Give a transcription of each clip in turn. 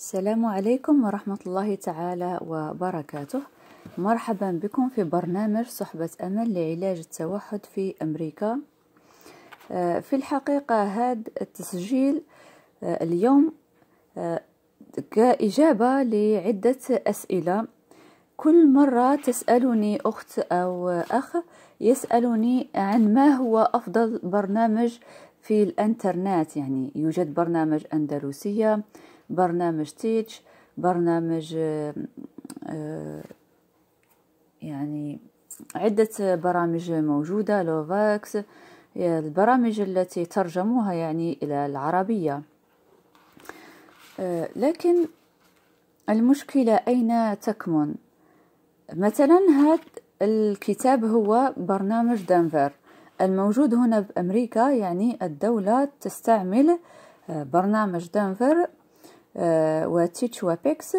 السلام عليكم ورحمة الله تعالى وبركاته مرحبا بكم في برنامج صحبة أمل لعلاج التوحد في أمريكا آه، في الحقيقة هذا التسجيل آه، اليوم آه، كإجابة لعدة أسئلة كل مرة تسألني أخت أو أخ يسألني عن ما هو أفضل برنامج في الانترنت يعني يوجد برنامج أندلسية برنامج تيتش برنامج آه، آه، يعني عدة برامج موجودة لوفاكس البرامج التي ترجموها يعني إلى العربية آه، لكن المشكلة أين تكمن مثلا هذا الكتاب هو برنامج دنفر الموجود هنا بأمريكا يعني الدولة تستعمل برنامج دنفر وتيتشوا بيكس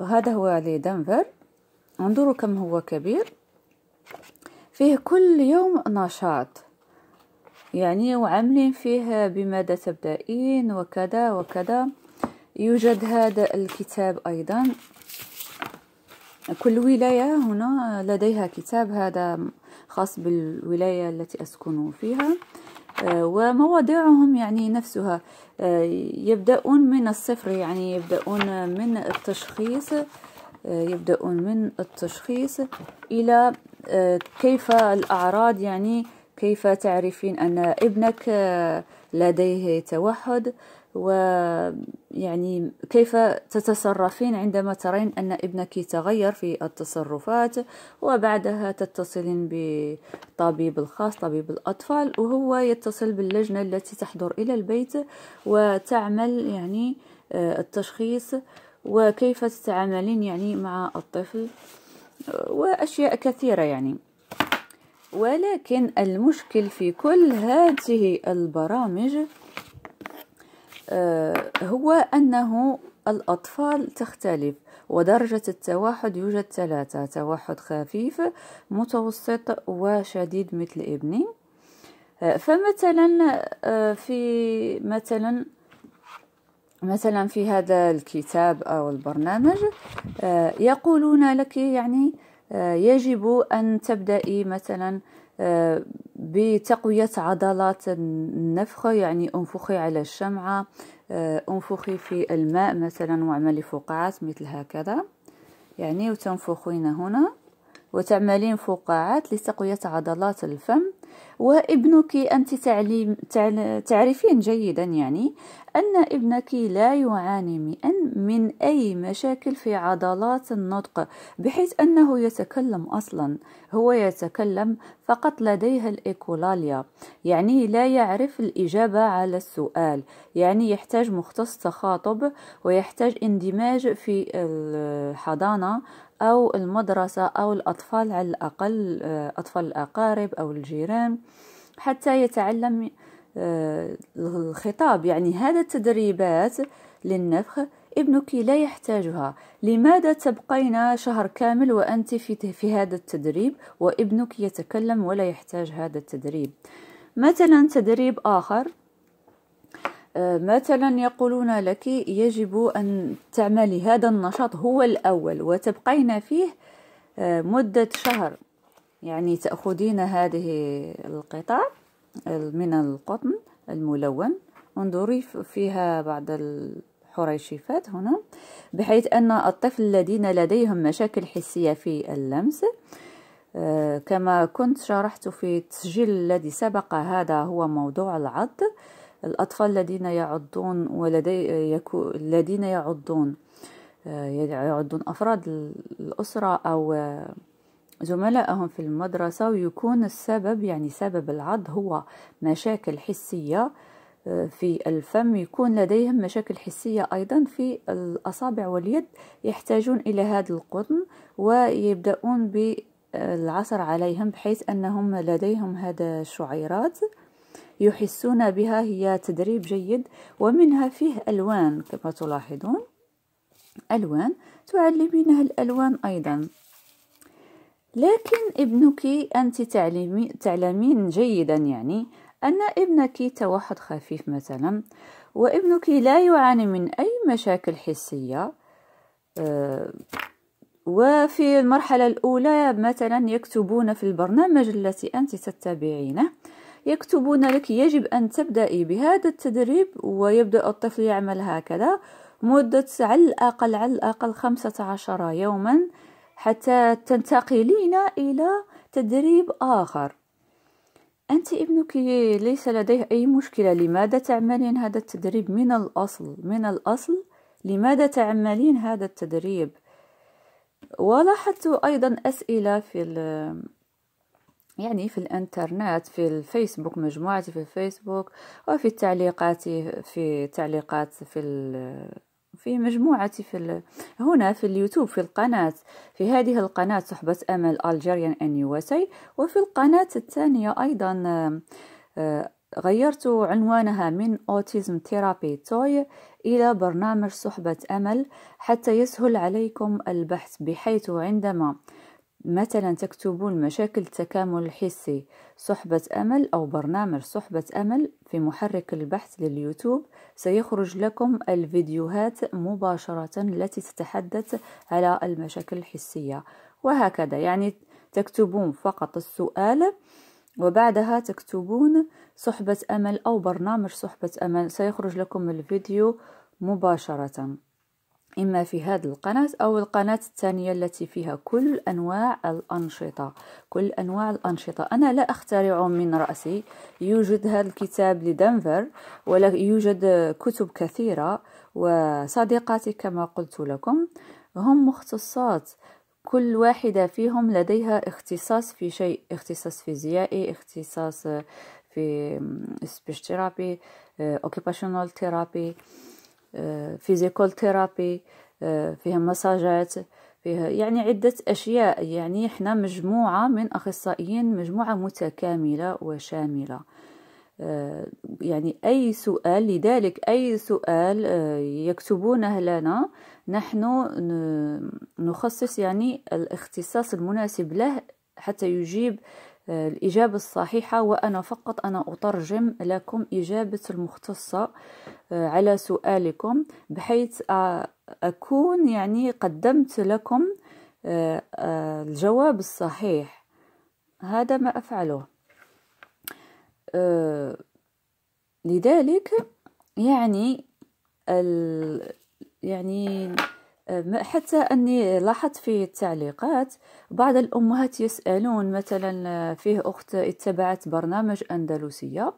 هذا هو لدنفر انظروا كم هو كبير فيه كل يوم نشاط يعني وعاملين فيه بماذا تبدأين وكذا وكذا يوجد هذا الكتاب أيضا كل ولاية هنا لديها كتاب هذا خاص بالولاية التي أسكن فيها آه، ومواضيعهم يعني نفسها آه، يبدأون من الصفر يعني يبدأون من التشخيص آه، يبدأون من التشخيص إلى كيف الأعراض يعني كيف تعرفين أن ابنك لديه توحد ويعني كيف تتصرفين عندما ترين أن ابنك تغير في التصرفات وبعدها تتصلين بطبيب الخاص طبيب الأطفال وهو يتصل باللجنة التي تحضر إلى البيت وتعمل يعني آه، التشخيص وكيف تتعاملين يعني مع الطفل آه، وأشياء كثيرة يعني ولكن المشكل في كل هذه البرامج آه، هو أنه الأطفال تختلف ودرجة التوحد يوجد ثلاثة توحد خفيف متوسط وشديد مثل ابني آه، فمثلا آه، في مثلا مثلا في هذا الكتاب أو البرنامج يقولون لك يعني يجب أن تبدأي مثلا بتقوية عضلات النفخ يعني انفخي على الشمعة انفخي في الماء مثلا وعملي فقاعات مثل هكذا يعني وتنفخين هنا وتعملين فقاعات لتقوية عضلات الفم وابنك أنت تعليم تعرفين جيدا يعني أن ابنك لا يعاني من أي مشاكل في عضلات النطق بحيث أنه يتكلم أصلا هو يتكلم فقط لديه الإيكولاليا يعني لا يعرف الإجابة على السؤال يعني يحتاج مختص تخاطب ويحتاج اندماج في الحضانة أو المدرسة أو الأطفال على الأقل آه، أطفال الأقارب أو الجيران حتى يتعلم آه، الخطاب يعني هذا التدريبات للنفخ ابنك لا يحتاجها لماذا تبقين شهر كامل وأنت في, في هذا التدريب وابنك يتكلم ولا يحتاج هذا التدريب مثلا تدريب آخر آه، مثلا يقولون لك يجب أن تعملي هذا النشاط هو الأول وتبقين فيه آه، مدة شهر يعني تأخذين هذه القطع من القطن الملون انظري فيها بعض الحريشفات هنا بحيث أن الطفل الذين لديهم مشاكل حسية في اللمس آه، كما كنت شرحت في التسجيل الذي سبق هذا هو موضوع العض الأطفال الذين يعضون ولدي يكو الذين يعضون آه، يعضون أفراد الأسرة أو آه، زملائهم في المدرسة ويكون السبب يعني سبب العض هو مشاكل حسية آه، في الفم يكون لديهم مشاكل حسية أيضا في الأصابع واليد يحتاجون إلى هذا القطن ويبدأون بالعصر عليهم بحيث أنهم لديهم هذا الشعيرات يحسون بها هي تدريب جيد ومنها فيه ألوان كما تلاحظون ألوان تعلمينها الألوان أيضا لكن ابنك أنت تعلمين جيدا يعني أن ابنك توحد خفيف مثلا وابنك لا يعاني من أي مشاكل حسية آه، وفي المرحلة الأولى مثلا يكتبون في البرنامج التي أنت تتبعينه يكتبون لك يجب أن تبدأي بهذا التدريب ويبدأ الطفل يعمل هكذا مدة على الأقل على الأقل خمسة عشر يوما حتى تنتقلين إلى تدريب آخر أنت ابنك ليس لديه أي مشكلة لماذا تعملين هذا التدريب من الأصل من الأصل لماذا تعملين هذا التدريب ولاحظت أيضا أسئلة في يعني في الانترنت في الفيسبوك مجموعتي في الفيسبوك وفي التعليقات في تعليقات في في مجموعتي في ال... هنا في اليوتيوب في القناة في هذه القناة صحبة أمل الجيريان ان يو وفي القناة الثانية أيضا آه، غيرت عنوانها من أوتيزم ثيرابي توي إلى برنامج صحبة أمل حتى يسهل عليكم البحث بحيث عندما مثلا تكتبون مشاكل التكامل الحسي صحبة أمل أو برنامج صحبة أمل في محرك البحث لليوتيوب سيخرج لكم الفيديوهات مباشرة التي تتحدث على المشاكل الحسية وهكذا يعني تكتبون فقط السؤال وبعدها تكتبون صحبة أمل أو برنامج صحبة أمل سيخرج لكم الفيديو مباشرة إما في هذه القناة أو القناة الثانية التي فيها كل أنواع الأنشطة كل أنواع الأنشطة أنا لا أخترع من رأسي يوجد هذا الكتاب لدنفر ولا يوجد كتب كثيرة وصديقاتي كما قلت لكم هم مختصات كل واحدة فيهم لديها اختصاص في شيء اختصاص فيزيائي اختصاص في سبيش ثيرابي اوكيباشنال ثيرابي فيزيكول ثيرابي آه، فيها مساجات فيها يعني عدة أشياء يعني إحنا مجموعة من أخصائيين مجموعة متكاملة وشاملة آه، يعني أي سؤال لذلك أي سؤال آه، يكتبونه لنا نحن نخصص يعني الاختصاص المناسب له حتى يجيب الإجابة الصحيحة وأنا فقط أنا أترجم لكم إجابة المختصة آه، على سؤالكم بحيث أكون يعني قدمت لكم آه، آه، الجواب الصحيح هذا ما أفعله لذلك يعني ال يعني حتى أني لاحظت في التعليقات بعض الأمهات يسألون مثلا آه، فيه أخت اتبعت برنامج أندلسية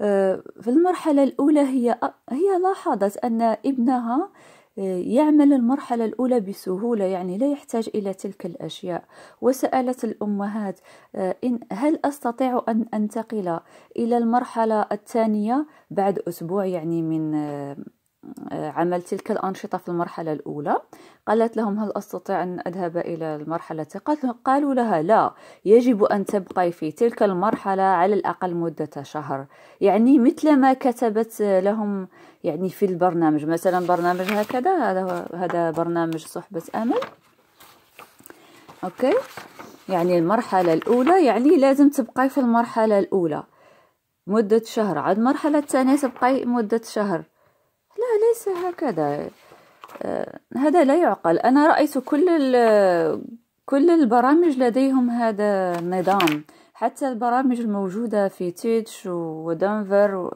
أه، في المرحلة الأولى هي هي لاحظت أن ابنها آه، يعمل المرحلة الأولى بسهولة يعني لا يحتاج إلى تلك الأشياء وسألت الأمهات إن هل أستطيع أن أنتقل إلى المرحلة الثانية بعد أسبوع يعني من عمل تلك الأنشطة في المرحلة الأولى قالت لهم هل أستطيع أن أذهب إلى المرحلة قالوا لها لا يجب أن تبقي في تلك المرحلة على الأقل مدة شهر يعني مثل ما كتبت لهم يعني في البرنامج مثلا برنامج هكذا هذا هذا برنامج صحبة أمل أوكي يعني المرحلة الأولى يعني لازم تبقي في المرحلة الأولى مدة شهر عاد المرحلة الثانية تبقي مدة شهر لا ليس هكذا آه، هذا لا يعقل أنا رأيت كل كل البرامج لديهم هذا النظام حتى البرامج الموجودة في تيتش ودنفر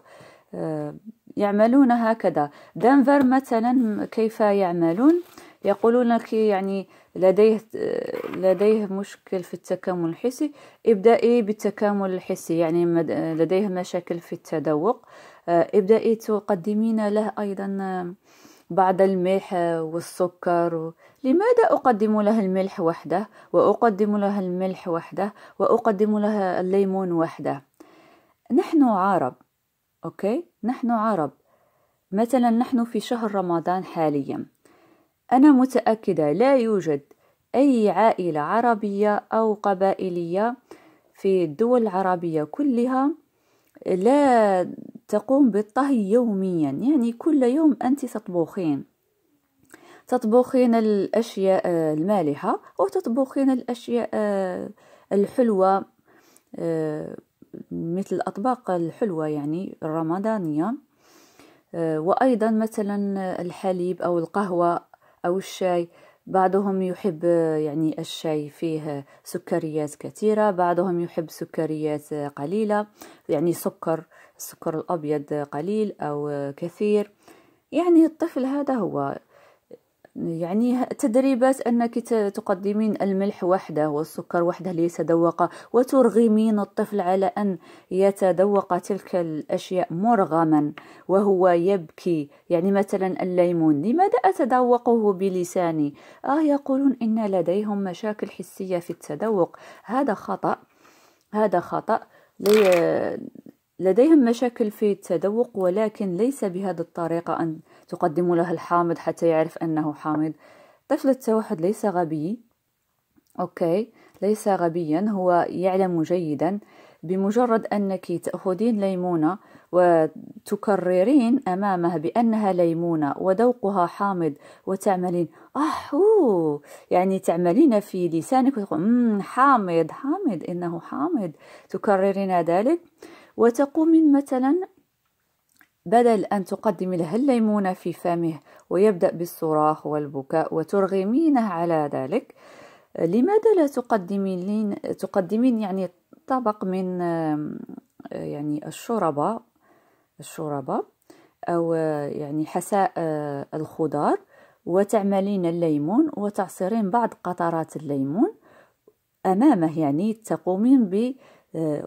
آه، يعملون هكذا دنفر مثلا كيف يعملون يقولون لك يعني لديه لديه مشكل في التكامل الحسي ابدأي بالتكامل الحسي يعني لديه مشاكل في التذوق ابدأي تقدمين له أيضا آه، بعض الملح آه، والسكر لماذا أقدم لها الملح وحده وأقدم لها الملح وحده وأقدم لها الليمون وحده نحن عرب أوكي نحن عرب مثلا نحن في شهر رمضان حاليا أنا متأكدة لا يوجد أي عائلة عربية أو قبائلية في الدول العربية كلها لا تقوم بالطهي يوميا يعني كل يوم أنت تطبخين تطبخين الأشياء آه، المالحة وتطبخين الأشياء آه، الحلوة آه، مثل الأطباق الحلوة يعني الرمضانية وأيضا مثلا الحليب أو القهوة أو الشاي بعضهم يحب يعني الشاي فيه سكريات كثيرة بعضهم يحب سكريات قليلة يعني سكر السكر الأبيض قليل أو كثير يعني الطفل هذا هو يعني تدريبات أنك تقدمين الملح وحده والسكر وحده ليتذوق وترغمين الطفل على أن يتذوق تلك الأشياء مرغما وهو يبكي يعني مثلا الليمون لماذا أتذوقه بلساني آه يقولون إن لديهم مشاكل حسية في التذوق هذا خطأ هذا خطأ لديهم مشاكل في التذوق ولكن ليس بهذه الطريقة أن تقدم له الحامض حتى يعرف أنه حامض طفل التوحد ليس غبي أوكي ليس غبيا هو يعلم جيدا بمجرد أنك تأخذين ليمونة وتكررين أمامها بأنها ليمونة وذوقها حامض وتعملين أحو يعني تعملين في لسانك وتقول حامض حامض إنه حامض تكررين ذلك وتقومين مثلا بدل أن تقدم لها الليمونة في فمه ويبدأ بالصراخ والبكاء وترغمينه على ذلك لماذا لا تقدمين تقدمين يعني طبق من يعني الشوربة الشوربة أو يعني حساء آه، الخضار وتعملين الليمون وتعصرين بعض قطرات الليمون أمامه يعني تقومين ب آه،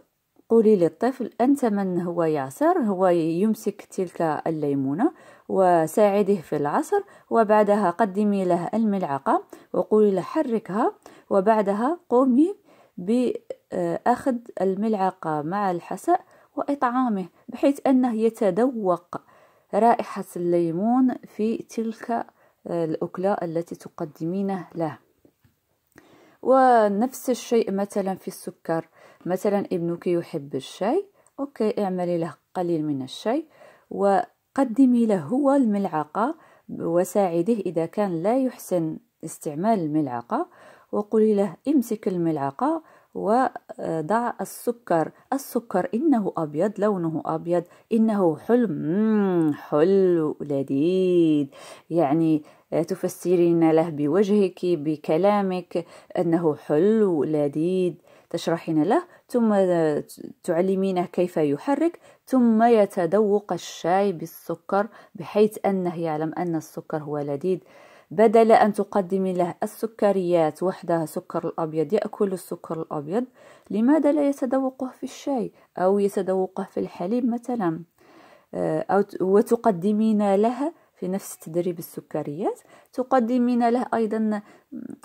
قولي للطفل أنت من هو يعصر هو يمسك تلك الليمونة وساعده في العصر وبعدها قدمي له الملعقة وقولي له حركها وبعدها قومي بأخذ الملعقة مع الحساء وإطعامه بحيث أنه يتذوق رائحة الليمون في تلك آه، الأكلة التي تقدمينه له ونفس الشيء مثلا في السكر مثلا ابنك يحب الشاي أوكي اعملي له قليل من الشاي وقدمي له هو الملعقة وساعده إذا كان لا يحسن استعمال الملعقة وقولي له امسك الملعقة وضع السكر السكر إنه أبيض لونه أبيض إنه حلم حلو لذيذ يعني آه، تفسرين له بوجهك بكلامك أنه حلو لذيذ تشرحين له ثم تعلمينه كيف يحرك ثم يتذوق الشاي بالسكر بحيث أنه يعلم أن السكر هو لذيذ بدل أن تقدمي له السكريات وحدها سكر الأبيض يأكل السكر الأبيض لماذا لا يتذوقه في الشاي أو يتذوقه في الحليب مثلا آه، أو وتقدمين لها في نفس تدريب السكريات تقدمين له أيضا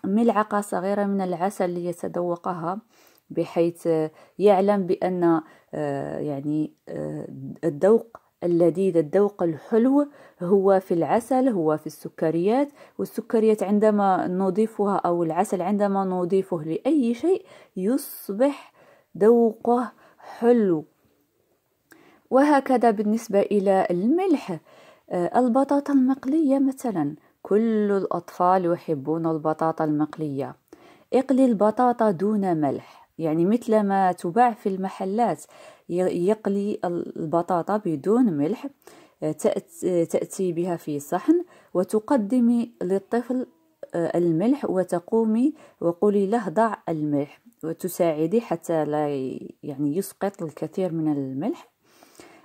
ملعقة صغيرة من العسل ليتذوقها بحيث يعلم بأن آه، يعني آه، الذوق اللذيذ الذوق الحلو هو في العسل هو في السكريات والسكريات عندما نضيفها أو العسل عندما نضيفه لأي شيء يصبح ذوقه حلو وهكذا بالنسبة إلى الملح آه، البطاطا المقلية مثلا كل الأطفال يحبون البطاطا المقلية اقلي البطاطا دون ملح يعني مثل ما تباع في المحلات يقلي البطاطا بدون ملح آه، تأتي بها في صحن وتقدمي للطفل آه، الملح وتقومي وقولي له ضع الملح وتساعدي حتى لا يعني يسقط الكثير من الملح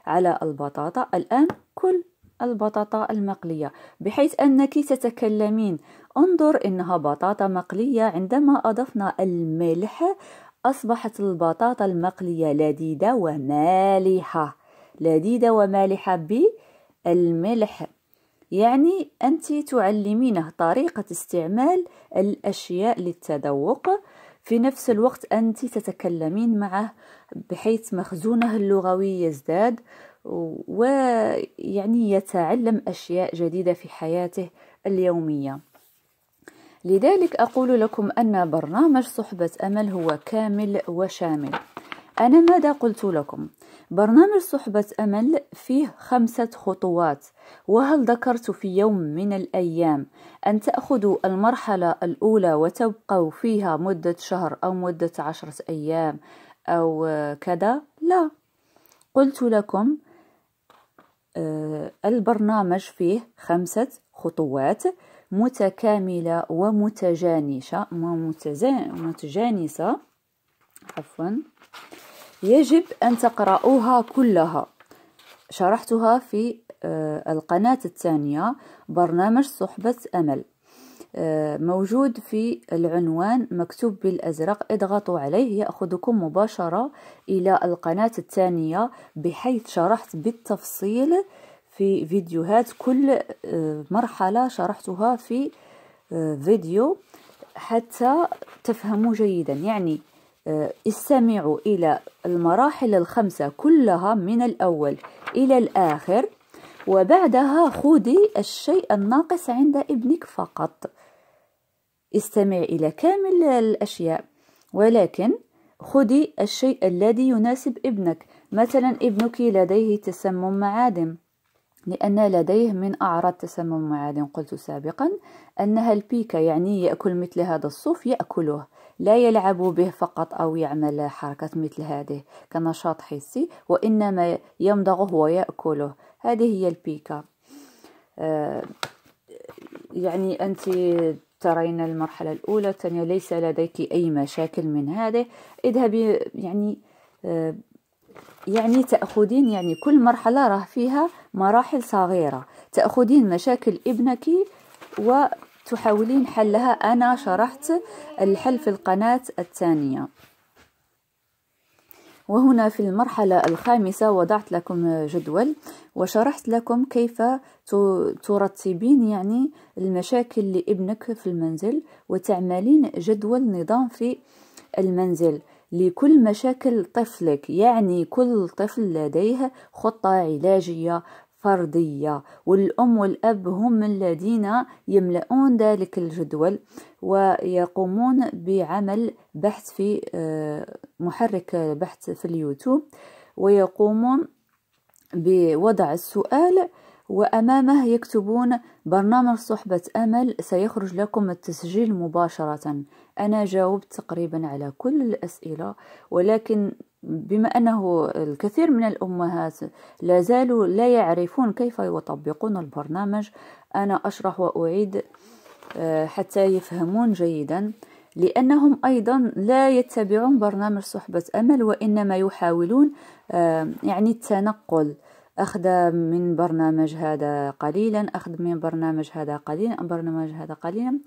على البطاطا الآن كل البطاطا المقلية بحيث أنك تتكلمين انظر إنها بطاطا مقلية عندما أضفنا الملح أصبحت البطاطا المقلية لذيذة ومالحة لذيذة ومالحة بالملح يعني أنت تعلمينه طريقة استعمال الأشياء للتذوق في نفس الوقت أنت تتكلمين معه بحيث مخزونه اللغوي يزداد ويعني يتعلم أشياء جديدة في حياته اليومية لذلك أقول لكم أن برنامج صحبة أمل هو كامل وشامل أنا ماذا قلت لكم؟ برنامج صحبة أمل فيه خمسة خطوات وهل ذكرت في يوم من الأيام أن تأخذوا المرحلة الأولى وتبقوا فيها مدة شهر أو مدة عشرة أيام أو كذا؟ لا قلت لكم آه، البرنامج فيه خمسة خطوات متكاملة ومتجانسة متجانسة عفوا يجب أن تقرأوها كلها شرحتها في آه، القناة الثانية برنامج صحبة أمل آه، موجود في العنوان مكتوب بالأزرق اضغطوا عليه يأخذكم مباشرة إلى القناة الثانية بحيث شرحت بالتفصيل في فيديوهات كل آه، مرحلة شرحتها في آه، فيديو حتى تفهموا جيدا يعني آه، استمعوا إلى المراحل الخمسة كلها من الأول إلى الآخر وبعدها خذي الشيء الناقص عند ابنك فقط استمع إلى كامل الأشياء ولكن خذي الشيء الذي يناسب ابنك مثلا ابنك لديه تسمم معادن لأن لديه من أعراض تسمم معادن قلت سابقا أنها البيكا يعني يأكل مثل هذا الصوف يأكله لا يلعب به فقط أو يعمل حركة مثل هذه كنشاط حسي وإنما يمضغه ويأكله هذه هي البيكا آه يعني أنت ترين المرحلة الأولى الثانية ليس لديك أي مشاكل من هذه اذهبي يعني آه يعني تأخذين يعني كل مرحلة راه فيها مراحل صغيرة تأخذين مشاكل ابنك وتحاولين حلها أنا شرحت الحل في القناة الثانية وهنا في المرحلة الخامسة وضعت لكم جدول وشرحت لكم كيف ترتبين يعني المشاكل لابنك في المنزل وتعملين جدول نظام في المنزل لكل مشاكل طفلك يعني كل طفل لديه خطة علاجية فردية والأم والأب هم الذين يملؤون ذلك الجدول ويقومون بعمل بحث في آه، محرك بحث في اليوتيوب ويقومون بوضع السؤال وأمامه يكتبون برنامج صحبة أمل سيخرج لكم التسجيل مباشرة أنا جاوبت تقريبا على كل الأسئلة ولكن بما أنه الكثير من الأمهات لا زالوا لا يعرفون كيف يطبقون البرنامج أنا أشرح وأعيد آه، حتى يفهمون جيدا لأنهم أيضا لا يتبعون برنامج صحبة أمل وإنما يحاولون آه، يعني التنقل أخذ من برنامج هذا قليلا أخذ من برنامج هذا قليلا برنامج هذا قليلا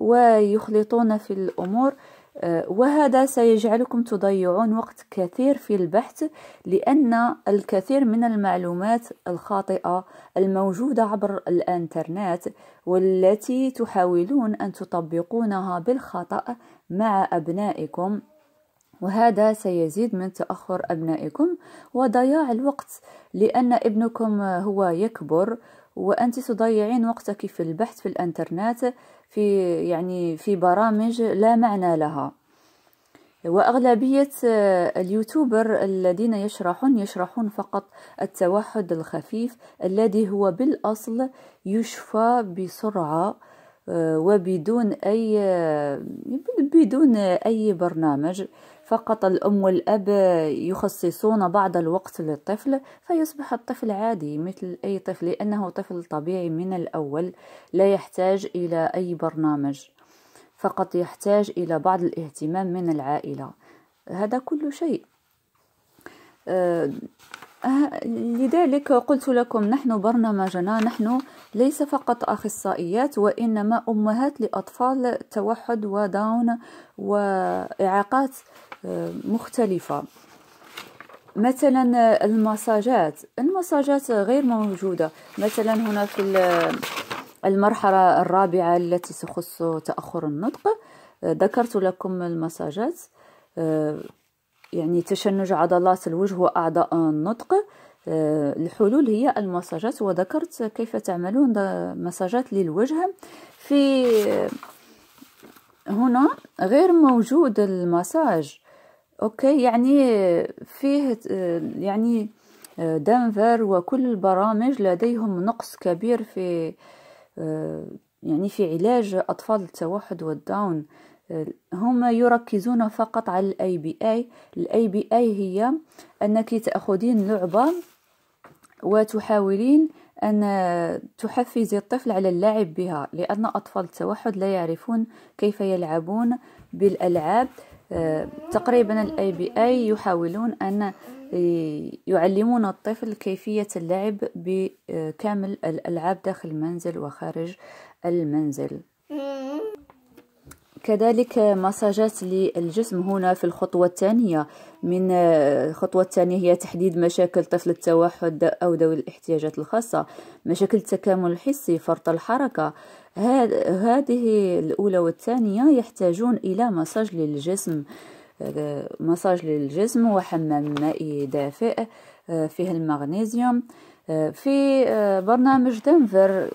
ويخلطون في الأمور آه، وهذا سيجعلكم تضيعون وقت كثير في البحث لأن الكثير من المعلومات الخاطئة الموجودة عبر الإنترنت والتي تحاولون أن تطبقونها بالخطأ مع أبنائكم وهذا سيزيد من تأخر أبنائكم وضياع الوقت لأن ابنكم هو يكبر وأنت تضيعين وقتك في البحث في الإنترنت في يعني في برامج لا معنى لها وأغلبية آه، اليوتيوبر الذين يشرحون يشرحون فقط التوحد الخفيف الذي هو بالأصل يشفى بسرعة آه، وبدون أي آه، بدون أي برنامج فقط الأم والأب يخصصون بعض الوقت للطفل فيصبح الطفل عادي مثل أي طفل لأنه طفل طبيعي من الأول لا يحتاج إلى أي برنامج فقط يحتاج إلى بعض الاهتمام من العائلة هذا كل شيء آه، أه، لذلك قلت لكم نحن برنامجنا نحن ليس فقط أخصائيات وإنما أمهات لأطفال توحد وداون وإعاقات أه، مختلفة مثلا المساجات المساجات غير موجودة مثلا هنا في المرحلة الرابعة التي تخص تأخر النطق أه، ذكرت لكم المساجات يعني تشنج عضلات الوجه وأعضاء النطق آه، الحلول هي المساجات وذكرت كيف تعملون مساجات للوجه في هنا غير موجود المساج اوكي يعني فيه آه، يعني آه، دنفر وكل البرامج لديهم نقص كبير في يعني في علاج اطفال التوحد والداون هم يركزون فقط على الاي بي اي الاي بي اي هي انك تاخذين لعبه وتحاولين أن تحفزي الطفل على اللعب بها لأن أطفال التوحد لا يعرفون كيف يلعبون بالألعاب آه، تقريبا الاي بي اي يحاولون أن يعلمون الطفل كيفية اللعب بكامل الألعاب داخل المنزل وخارج المنزل كذلك مساجات للجسم هنا في الخطوة الثانية من آه، الخطوة الثانية هي تحديد مشاكل طفل التوحد أو ذوي الاحتياجات الخاصة مشاكل التكامل الحسي فرط الحركة هذه الأولى والثانية يحتاجون إلى مساج للجسم آه، مساج للجسم وحمام مائي دافئ آه، فيه المغنيسيوم في برنامج دنفر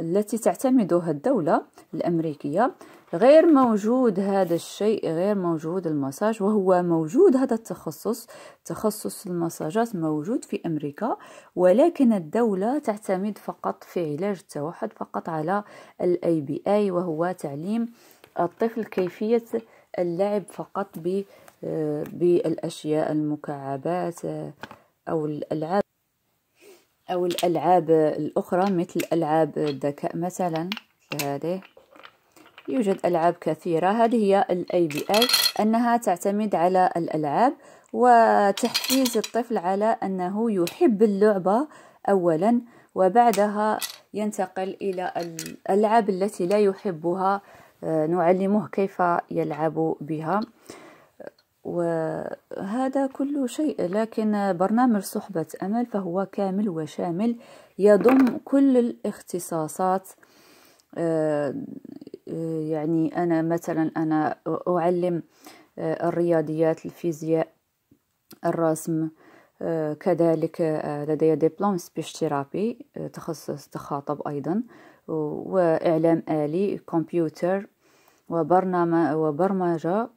التي تعتمده الدولة الأمريكية غير موجود هذا الشيء غير موجود المساج وهو موجود هذا التخصص تخصص المساجات موجود في أمريكا ولكن الدولة تعتمد فقط في علاج التوحد فقط على الاي بي اي وهو تعليم الطفل كيفية اللعب فقط بالأشياء المكعبات أو الألعاب أو الألعاب الأخرى مثل ألعاب الذكاء مثلا هذه يوجد ألعاب كثيرة هذه هي الاي بي اي أنها تعتمد على الألعاب وتحفيز الطفل على أنه يحب اللعبة أولا وبعدها ينتقل إلى الألعاب التي لا يحبها آه، نعلمه كيف يلعب بها وهذا كل شيء لكن برنامج صحبة أمل فهو كامل وشامل يضم كل الاختصاصات آه، يعني أنا مثلا أنا أعلم آه، الرياضيات الفيزياء الرسم آه، كذلك آه، لدي دبلوم سبيش تيرابي تخصص تخاطب أيضا وإعلام آلي كمبيوتر وبرنامج وبرمجة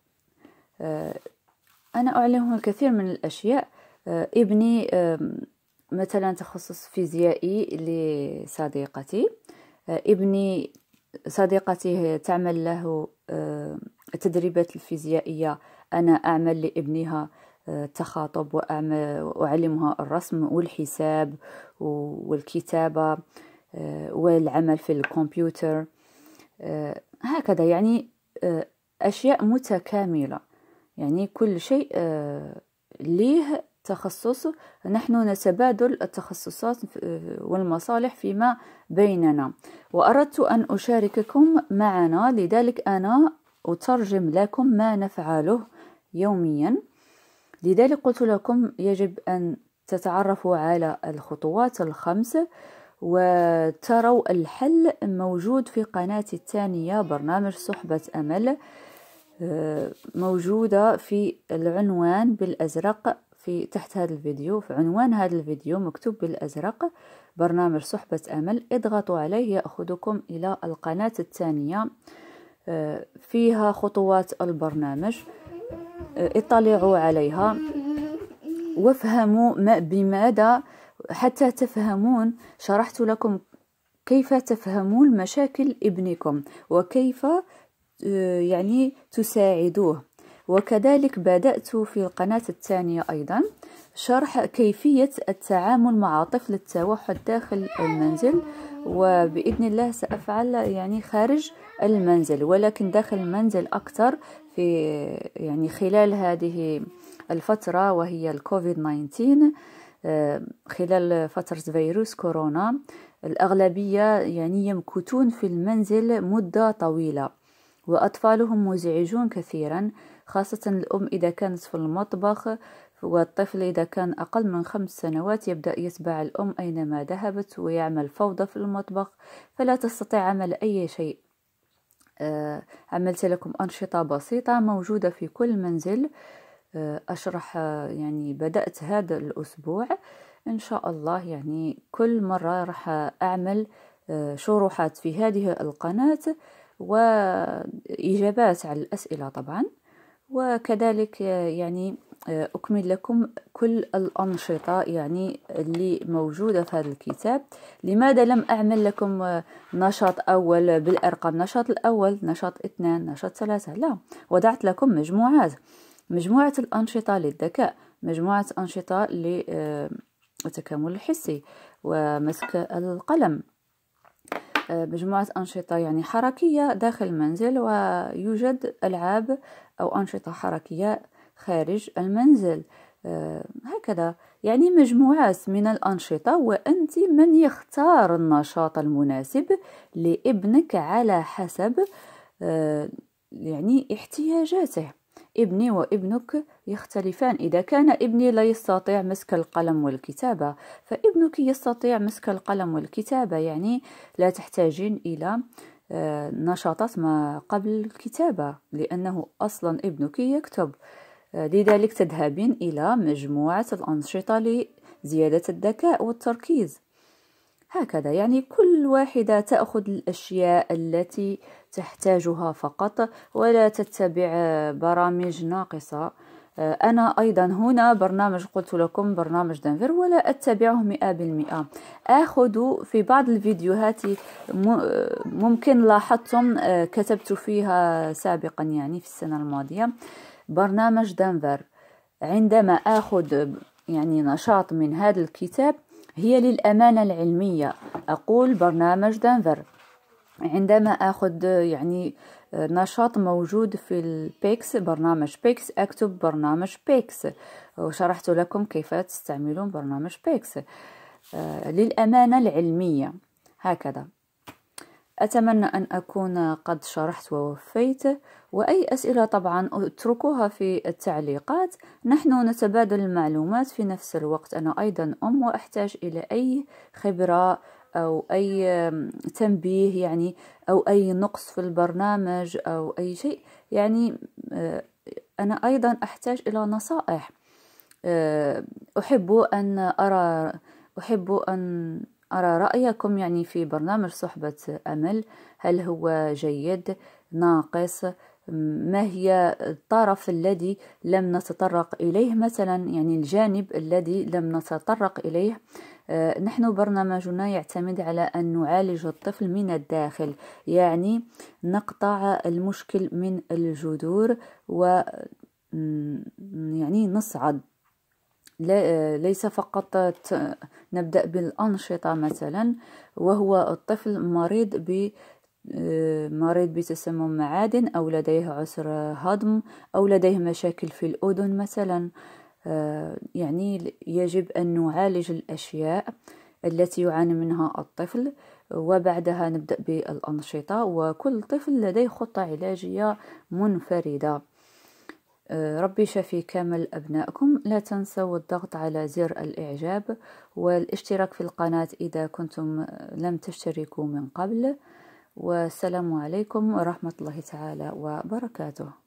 أنا أعلمهم الكثير من الأشياء ابني مثلا تخصص فيزيائي لصديقتي ابني صديقته تعمل له آه، تدريبات الفيزيائية أنا أعمل لابنها التخاطب آه، وأعلمها الرسم والحساب والكتابة آه، والعمل في الكمبيوتر هكذا يعني أشياء متكاملة يعني كل شيء ليه تخصص نحن نتبادل التخصصات والمصالح فيما بيننا وأردت أن أشارككم معنا لذلك أنا أترجم لكم ما نفعله يوميا لذلك قلت لكم يجب أن تتعرفوا على الخطوات الخمس وتروا الحل موجود في قناتي الثانية برنامج صحبة أمل موجودة في العنوان بالأزرق في تحت هذا الفيديو في عنوان هذا الفيديو مكتوب بالأزرق برنامج صحبة أمل اضغطوا عليه يأخذكم إلى القناة الثانية آه، فيها خطوات البرنامج آه، اطلعوا عليها وافهموا ما بماذا حتى تفهمون شرحت لكم كيف تفهمون مشاكل ابنكم وكيف آه، يعني تساعدوه وكذلك بدأت في القناة الثانية أيضا شرح كيفية التعامل مع طفل التوحد داخل المنزل وبإذن الله سأفعل يعني خارج المنزل ولكن داخل المنزل أكثر في يعني خلال هذه الفترة وهي الكوفيد 19 خلال فترة فيروس كورونا الأغلبية يعني يمكثون في المنزل مدة طويلة وأطفالهم مزعجون كثيرا خاصة الأم إذا كانت في المطبخ والطفل إذا كان أقل من خمس سنوات يبدأ يتبع الأم أينما ذهبت ويعمل فوضى في المطبخ فلا تستطيع عمل أي شيء آه، عملت لكم أنشطة بسيطة موجودة في كل منزل آه، أشرح آه، يعني بدأت هذا الأسبوع إن شاء الله يعني كل مرة راح أعمل شروحات في هذه القناة وإجابات على الأسئلة طبعاً وكذلك يعني أكمل لكم كل الأنشطة يعني اللي موجودة في هذا الكتاب لماذا لم أعمل لكم نشاط أول بالأرقام نشاط الأول نشاط اثنان نشاط ثلاثة لا وضعت لكم مجموعات مجموعة الأنشطة للذكاء مجموعة أنشطة للتكامل آه، الحسي ومسك القلم آه، مجموعة أنشطة يعني حركية داخل المنزل ويوجد ألعاب أو أنشطة حركية خارج المنزل آه، هكذا يعني مجموعات من الأنشطة وأنت من يختار النشاط المناسب لابنك على حسب آه، يعني احتياجاته ابني وابنك يختلفان إذا كان ابني لا يستطيع مسك القلم والكتابة فابنك يستطيع مسك القلم والكتابة يعني لا تحتاجين إلى آه، نشاطات ما قبل الكتابة لأنه أصلا ابنك يكتب آه، لذلك تذهبين إلى مجموعة الأنشطة لزيادة الذكاء والتركيز هكذا يعني كل واحدة تأخذ الأشياء التي تحتاجها فقط ولا تتبع برامج ناقصة آه، أنا أيضا هنا برنامج قلت لكم برنامج دنفر ولا أتبعه مئة بالمئة أخذ في بعض الفيديوهات آه، ممكن لاحظتم آه، كتبت فيها سابقا يعني في السنة الماضية برنامج دنفر عندما أخذ يعني نشاط من هذا الكتاب هي للأمانة العلمية أقول برنامج دنفر عندما أخذ يعني نشاط موجود في البيكس برنامج بيكس اكتب برنامج بيكس وشرحت لكم كيف تستعملون برنامج بيكس آه، للأمانة العلمية هكذا أتمنى أن أكون قد شرحت ووفيت وأي أسئلة طبعا اتركوها في التعليقات نحن نتبادل المعلومات في نفس الوقت أنا أيضا أم وأحتاج إلى أي خبرة أو أي تنبيه يعني أو أي نقص في البرنامج أو أي شيء يعني آه، أنا أيضا أحتاج إلى نصائح آه، أحب أن أرى أحب أن أرى رأيكم يعني في برنامج صحبة أمل هل هو جيد ناقص ما هي الطرف الذي لم نتطرق إليه مثلا يعني الجانب الذي لم نتطرق إليه آه، نحن برنامجنا يعتمد على أن نعالج الطفل من الداخل يعني نقطع المشكل من الجذور و يعني نصعد آه، ليس فقط نبدأ بالأنشطة مثلا وهو الطفل مريض ب آه، مريض بتسمم معادن أو لديه عسر هضم أو لديه مشاكل في الأذن مثلا آه، يعني يجب أن نعالج الأشياء التي يعاني منها الطفل وبعدها نبدأ بالأنشطة وكل طفل لديه خطة علاجية منفردة آه، ربي شفي كامل أبنائكم لا تنسوا الضغط على زر الإعجاب والاشتراك في القناة إذا كنتم آه، لم تشتركوا من قبل والسلام عليكم ورحمة الله تعالى وبركاته